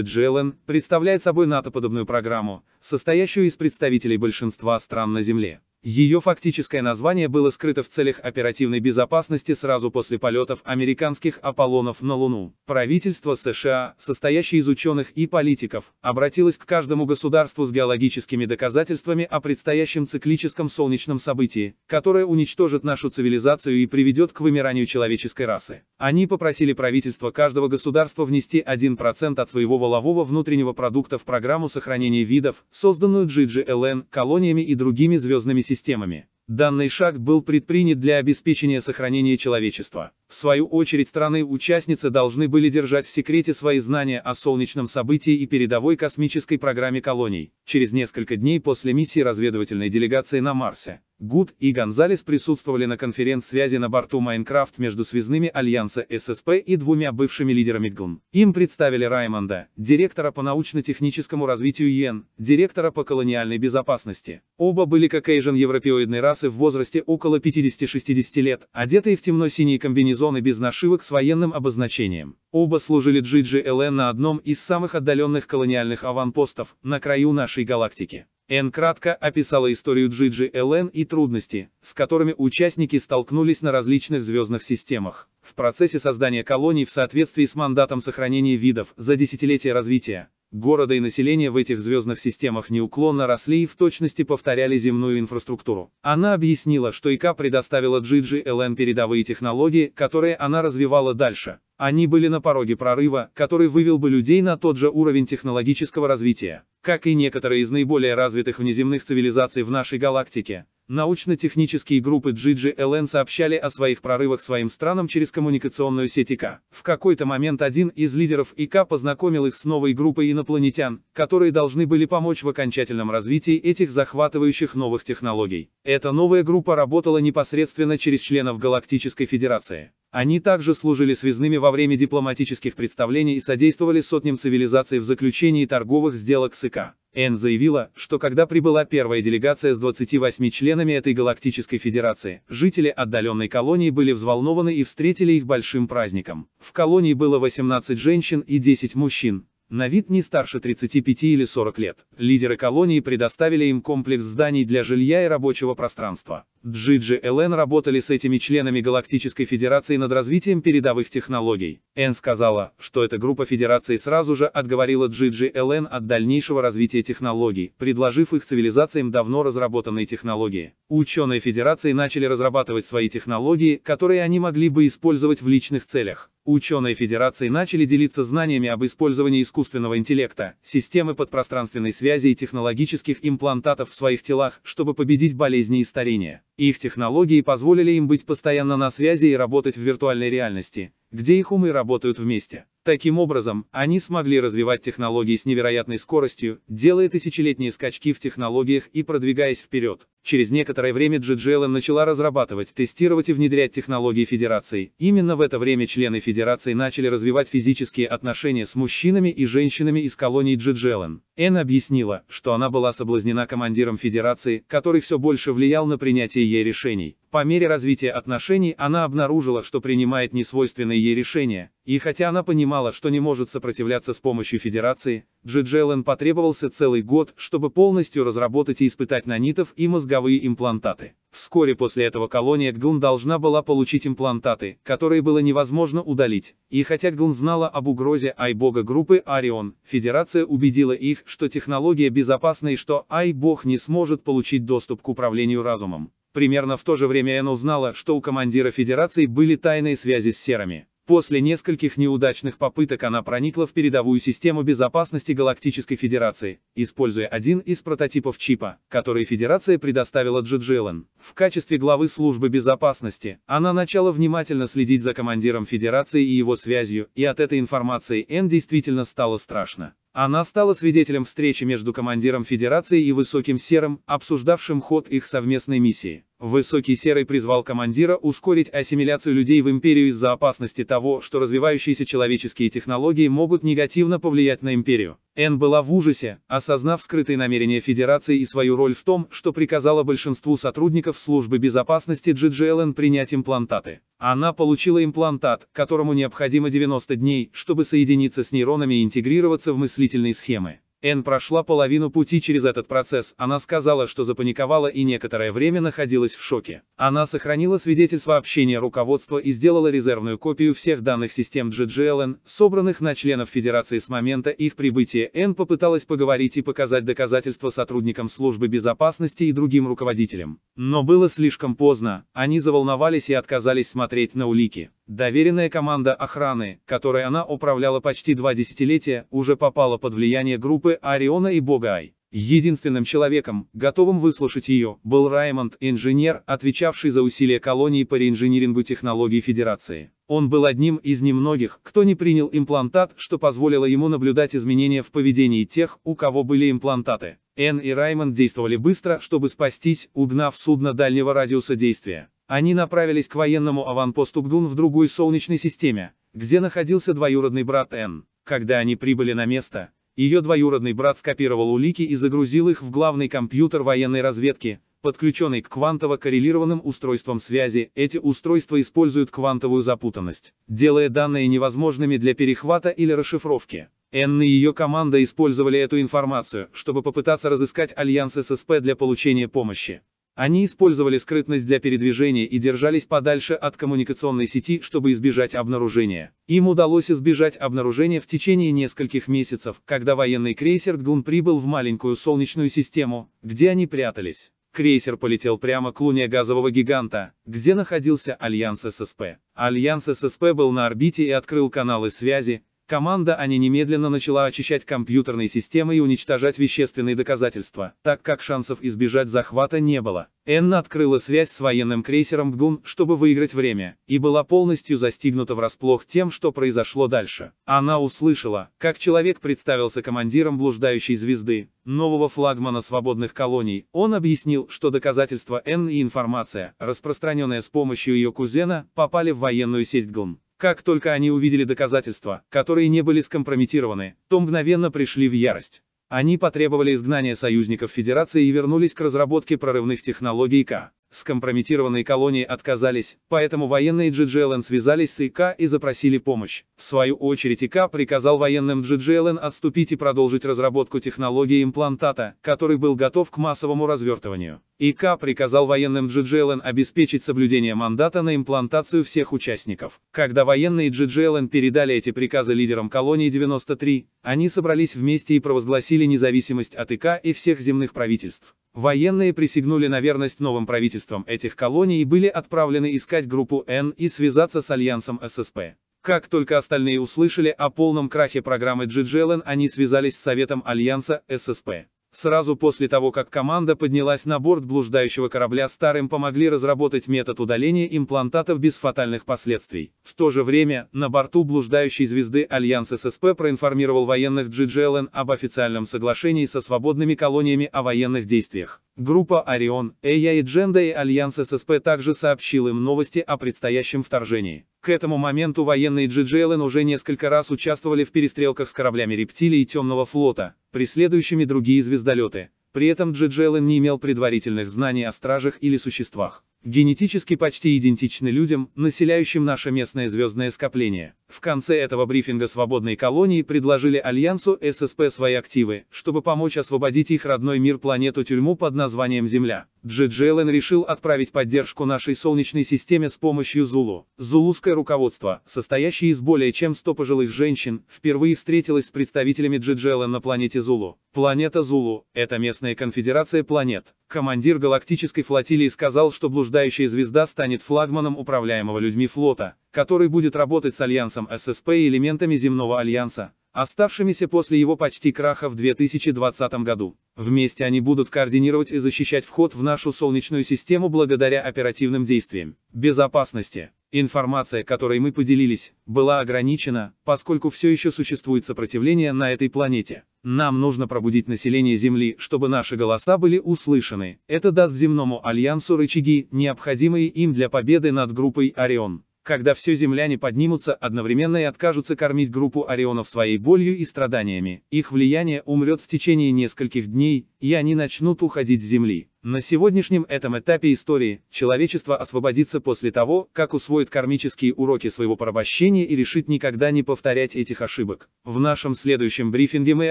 GGLN представляет собой НАТО-подобную программу, состоящую из представителей большинства стран на Земле. Ее фактическое название было скрыто в целях оперативной безопасности сразу после полетов американских Аполлонов на Луну. Правительство США, состоящее из ученых и политиков, обратилось к каждому государству с геологическими доказательствами о предстоящем циклическом солнечном событии, которое уничтожит нашу цивилизацию и приведет к вымиранию человеческой расы. Они попросили правительство каждого государства внести 1% от своего волового внутреннего продукта в программу сохранения видов, созданную Джиджи ЛН, колониями и другими звездными системами системами. Данный шаг был предпринят для обеспечения сохранения человечества. В свою очередь страны-участницы должны были держать в секрете свои знания о солнечном событии и передовой космической программе колоний. Через несколько дней после миссии разведывательной делегации на Марсе, Гуд и Гонзалес присутствовали на конференц-связи на борту Майнкрафт между связными Альянса ССП и двумя бывшими лидерами ГЛМ. Им представили Раймонда, директора по научно-техническому развитию Ен, директора по колониальной безопасности. Оба были кокейжен-европеоидной расы в возрасте около 50-60 лет, одетые в темно-синие комбинезоны зоны без нашивок с военным обозначением. Оба служили GGLN на одном из самых отдаленных колониальных аванпостов на краю нашей галактики. Н кратко описала историю GGLN и трудности, с которыми участники столкнулись на различных звездных системах. В процессе создания колоний в соответствии с мандатом сохранения видов за десятилетия развития, Города и население в этих звездных системах неуклонно росли и в точности повторяли земную инфраструктуру. Она объяснила, что ИК предоставила GGLN передовые технологии, которые она развивала дальше. Они были на пороге прорыва, который вывел бы людей на тот же уровень технологического развития, как и некоторые из наиболее развитых внеземных цивилизаций в нашей галактике. Научно-технические группы GGLN сообщали о своих прорывах своим странам через коммуникационную сеть ИК. В какой-то момент один из лидеров ИК познакомил их с новой группой инопланетян, которые должны были помочь в окончательном развитии этих захватывающих новых технологий. Эта новая группа работала непосредственно через членов Галактической Федерации. Они также служили связными во время дипломатических представлений и содействовали сотням цивилизаций в заключении торговых сделок с ИК. Энн заявила, что когда прибыла первая делегация с 28 членами этой галактической федерации, жители отдаленной колонии были взволнованы и встретили их большим праздником. В колонии было 18 женщин и 10 мужчин, на вид не старше 35 или 40 лет. Лидеры колонии предоставили им комплекс зданий для жилья и рабочего пространства. Джиджи ЛН работали с этими членами Галактической Федерации над развитием передовых технологий. Энн сказала, что эта группа Федерации сразу же отговорила Джиджи ЛН от дальнейшего развития технологий, предложив их цивилизациям давно разработанные технологии. Ученые Федерации начали разрабатывать свои технологии, которые они могли бы использовать в личных целях. Ученые Федерации начали делиться знаниями об использовании искусства искусственного интеллекта, системы подпространственной связи и технологических имплантатов в своих телах, чтобы победить болезни и старение. Их технологии позволили им быть постоянно на связи и работать в виртуальной реальности, где их умы работают вместе. Таким образом, они смогли развивать технологии с невероятной скоростью, делая тысячелетние скачки в технологиях и продвигаясь вперед. Через некоторое время GGLM начала разрабатывать, тестировать и внедрять технологии федерации. Именно в это время члены федерации начали развивать физические отношения с мужчинами и женщинами из колонии GGLM. Энн объяснила, что она была соблазнена командиром федерации, который все больше влиял на принятие ей решений. По мере развития отношений она обнаружила, что принимает несвойственные ей решения, и хотя она понимала, что не может сопротивляться с помощью Федерации, Джиджелен потребовался целый год, чтобы полностью разработать и испытать нанитов и мозг мозговые имплантаты. Вскоре после этого колония Гглн должна была получить имплантаты, которые было невозможно удалить. И хотя Гглн знала об угрозе Айбога группы Арион, Федерация убедила их, что технология безопасна и что Айбог не сможет получить доступ к управлению разумом. Примерно в то же время Энн узнала, что у командира Федерации были тайные связи с серами. После нескольких неудачных попыток она проникла в передовую систему безопасности Галактической Федерации, используя один из прототипов чипа, который Федерация предоставила Джиджелен. В качестве главы службы безопасности, она начала внимательно следить за командиром Федерации и его связью, и от этой информации Энн действительно стало страшно. Она стала свидетелем встречи между командиром Федерации и Высоким Серым, обсуждавшим ход их совместной миссии. Высокий Серый призвал командира ускорить ассимиляцию людей в империю из-за опасности того, что развивающиеся человеческие технологии могут негативно повлиять на империю. Энн была в ужасе, осознав скрытые намерения Федерации и свою роль в том, что приказала большинству сотрудников службы безопасности GGLN принять имплантаты. Она получила имплантат, которому необходимо 90 дней, чтобы соединиться с нейронами и интегрироваться в мыслительные схемы. Энн прошла половину пути через этот процесс, она сказала, что запаниковала и некоторое время находилась в шоке. Она сохранила свидетельство общения руководства и сделала резервную копию всех данных систем GGLN, собранных на членов Федерации с момента их прибытия. Энн попыталась поговорить и показать доказательства сотрудникам службы безопасности и другим руководителям. Но было слишком поздно, они заволновались и отказались смотреть на улики. Доверенная команда охраны, которой она управляла почти два десятилетия, уже попала под влияние группы Ориона и Богай. Единственным человеком, готовым выслушать ее, был Раймонд, инженер, отвечавший за усилия колонии по реинжинирингу технологий Федерации. Он был одним из немногих, кто не принял имплантат, что позволило ему наблюдать изменения в поведении тех, у кого были имплантаты. Энн и Раймонд действовали быстро, чтобы спастись, угнав судно дальнего радиуса действия. Они направились к военному аванпосту Гдун в другой солнечной системе, где находился двоюродный брат Н. Когда они прибыли на место, ее двоюродный брат скопировал улики и загрузил их в главный компьютер военной разведки, подключенный к квантово-коррелированным устройствам связи, эти устройства используют квантовую запутанность, делая данные невозможными для перехвата или расшифровки. Энн и ее команда использовали эту информацию, чтобы попытаться разыскать альянс ССП для получения помощи. Они использовали скрытность для передвижения и держались подальше от коммуникационной сети, чтобы избежать обнаружения. Им удалось избежать обнаружения в течение нескольких месяцев, когда военный крейсер «Глун» прибыл в маленькую солнечную систему, где они прятались. Крейсер полетел прямо к луне газового гиганта, где находился Альянс ССП. Альянс ССП был на орбите и открыл каналы связи, Команда Ани немедленно начала очищать компьютерные системы и уничтожать вещественные доказательства, так как шансов избежать захвата не было. Энна открыла связь с военным крейсером Гун, чтобы выиграть время, и была полностью застигнута врасплох тем, что произошло дальше. Она услышала, как человек представился командиром блуждающей звезды, нового флагмана свободных колоний. Он объяснил, что доказательства Энн и информация, распространенная с помощью ее кузена, попали в военную сеть «Гун». Как только они увидели доказательства, которые не были скомпрометированы, то мгновенно пришли в ярость. Они потребовали изгнания союзников Федерации и вернулись к разработке прорывных технологий К скомпрометированные колонии отказались, поэтому военные GGLN связались с ИК и запросили помощь. В свою очередь ИК приказал военным GGLN отступить и продолжить разработку технологии имплантата, который был готов к массовому развертыванию. ИК приказал военным GGLN обеспечить соблюдение мандата на имплантацию всех участников. Когда военные GGLN передали эти приказы лидерам колонии 93, они собрались вместе и провозгласили независимость от ИК и всех земных правительств. Военные присягнули на верность новым правительствам правительством этих колоний были отправлены искать группу Н и связаться с альянсом ССП. Как только остальные услышали о полном крахе программы Джиджелен, они связались с Советом Альянса ССП. Сразу после того, как команда поднялась на борт блуждающего корабля, старым помогли разработать метод удаления имплантатов без фатальных последствий. В то же время, на борту блуждающей звезды Альянс ССП проинформировал военных Джиджелен об официальном соглашении со свободными колониями о военных действиях. Группа «Орион», «Эя» и «Дженда» и Альянс ССП также сообщил им новости о предстоящем вторжении. К этому моменту военные GGLN уже несколько раз участвовали в перестрелках с кораблями рептилий и Темного флота, преследующими другие звездолеты. При этом GGLN не имел предварительных знаний о стражах или существах. Генетически почти идентичны людям, населяющим наше местное звездное скопление. В конце этого брифинга Свободные колонии предложили Альянсу ССП свои активы, чтобы помочь освободить их родной мир планету-тюрьму под названием Земля. Джиджелен решил отправить поддержку нашей Солнечной системе с помощью Зулу. Зулуское руководство, состоящее из более чем 100 пожилых женщин, впервые встретилось с представителями Джиджелен на планете Зулу. Планета Зулу – это местная конфедерация планет. Командир галактической флотилии сказал, что блуждающая звезда станет флагманом управляемого людьми флота, который будет работать с Альянсом корпусом ССП и элементами земного альянса, оставшимися после его почти краха в 2020 году. Вместе они будут координировать и защищать вход в нашу Солнечную систему благодаря оперативным действиям. Безопасности. Информация, которой мы поделились, была ограничена, поскольку все еще существует сопротивление на этой планете. Нам нужно пробудить население Земли, чтобы наши голоса были услышаны. Это даст земному альянсу рычаги, необходимые им для победы над группой «Орион» когда все земляне поднимутся одновременно и откажутся кормить группу орионов своей болью и страданиями, их влияние умрет в течение нескольких дней, и они начнут уходить с Земли. На сегодняшнем этом этапе истории, человечество освободится после того, как усвоит кармические уроки своего порабощения и решит никогда не повторять этих ошибок. В нашем следующем брифинге мы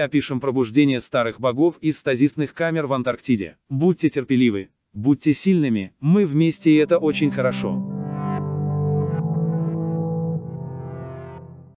опишем пробуждение старых богов из стазисных камер в Антарктиде. Будьте терпеливы, будьте сильными, мы вместе и это очень хорошо.